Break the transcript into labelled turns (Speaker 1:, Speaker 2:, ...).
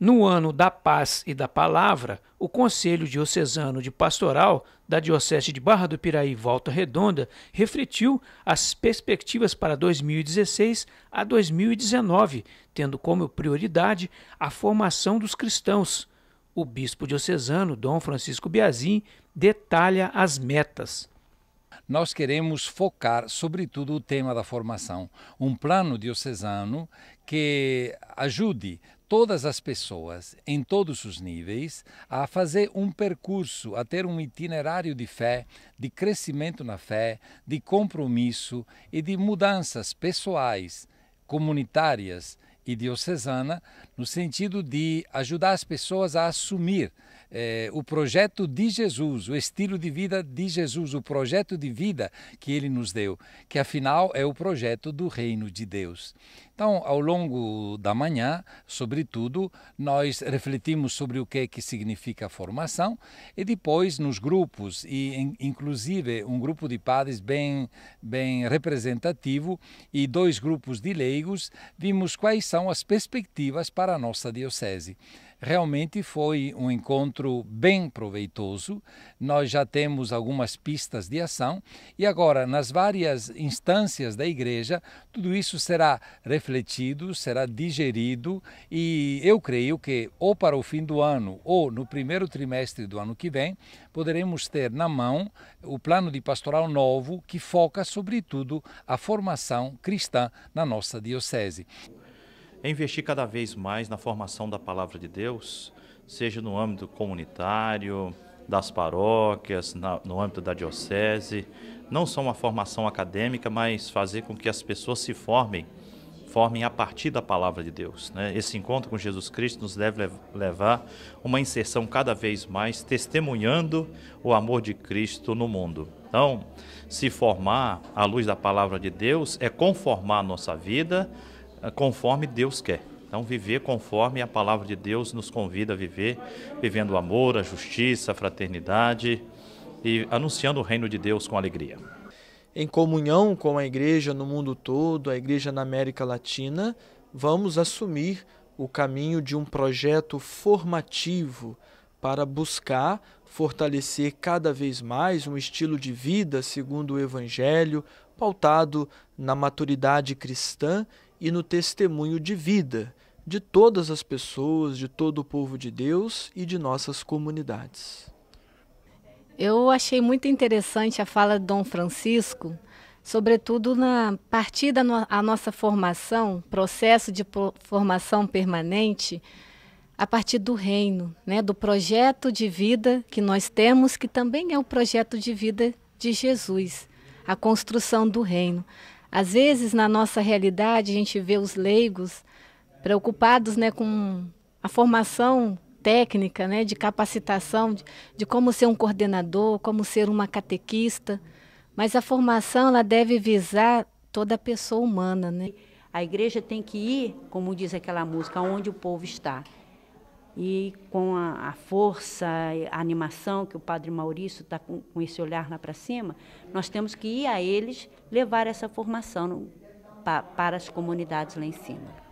Speaker 1: No ano da Paz e da Palavra, o Conselho Diocesano de Pastoral da Diocese de Barra do Piraí Volta Redonda refletiu as perspectivas para 2016 a 2019, tendo como prioridade a formação dos cristãos. O bispo diocesano
Speaker 2: Dom Francisco Biazin detalha as metas nós queremos focar sobretudo o tema da formação, um plano diocesano que ajude todas as pessoas, em todos os níveis, a fazer um percurso, a ter um itinerário de fé, de crescimento na fé, de compromisso e de mudanças pessoais, comunitárias e diocesana, no sentido de ajudar as pessoas a assumir eh, o projeto de Jesus, o estilo de vida de Jesus, o projeto de vida que ele nos deu, que afinal é o projeto do reino de Deus. Então, ao longo da manhã, sobretudo, nós refletimos sobre o que é que significa a formação e depois nos grupos e inclusive um grupo de padres bem bem representativo e dois grupos de leigos, vimos quais são são as perspectivas para a nossa Diocese. Realmente foi um encontro bem proveitoso. Nós já temos algumas pistas de ação e agora, nas várias instâncias da Igreja, tudo isso será refletido, será digerido e eu creio que, ou para o fim do ano ou no primeiro trimestre do ano que vem, poderemos ter na mão o plano de pastoral novo que foca, sobretudo, a formação cristã na nossa Diocese
Speaker 3: é investir cada vez mais na formação da palavra de Deus, seja no âmbito comunitário, das paróquias, na, no âmbito da diocese, não só uma formação acadêmica, mas fazer com que as pessoas se formem, formem a partir da palavra de Deus. Né? Esse encontro com Jesus Cristo nos deve levar uma inserção cada vez mais, testemunhando o amor de Cristo no mundo. Então, se formar à luz da palavra de Deus é conformar a nossa vida eh, conforme Deus quer. Então, viver conforme a palavra de Deus nos convida a viver, vivendo o amor, a justiça, a fraternidade e anunciando o reino de Deus com alegria.
Speaker 1: Em comunhão com a igreja no mundo todo, a igreja na América Latina, vamos assumir o caminho de um projeto formativo para buscar fortalecer cada vez mais um estilo de vida segundo o Evangelho, pautado na maturidade cristã e no testemunho de vida de todas as pessoas, de todo o povo de Deus e de nossas comunidades.
Speaker 4: Eu achei muito interessante a fala de Dom Francisco, sobretudo na partida da nossa formação, processo de formação permanente, a partir do reino, né, do projeto de vida que nós temos, que também é o projeto de vida de Jesus, a construção do reino. Às vezes, na nossa realidade, a gente vê os leigos preocupados né, com a formação técnica, né, de capacitação, de, de como ser um coordenador, como ser uma catequista. Mas a formação ela deve visar toda a pessoa humana. Né? A igreja tem que ir, como diz aquela música, onde o povo está e com a, a, força, a animação que o Padre Maurício está com, com, esse olhar lá para cima, nós temos que ir a eles levar essa formação no, pa, para as comunidades lá em cima.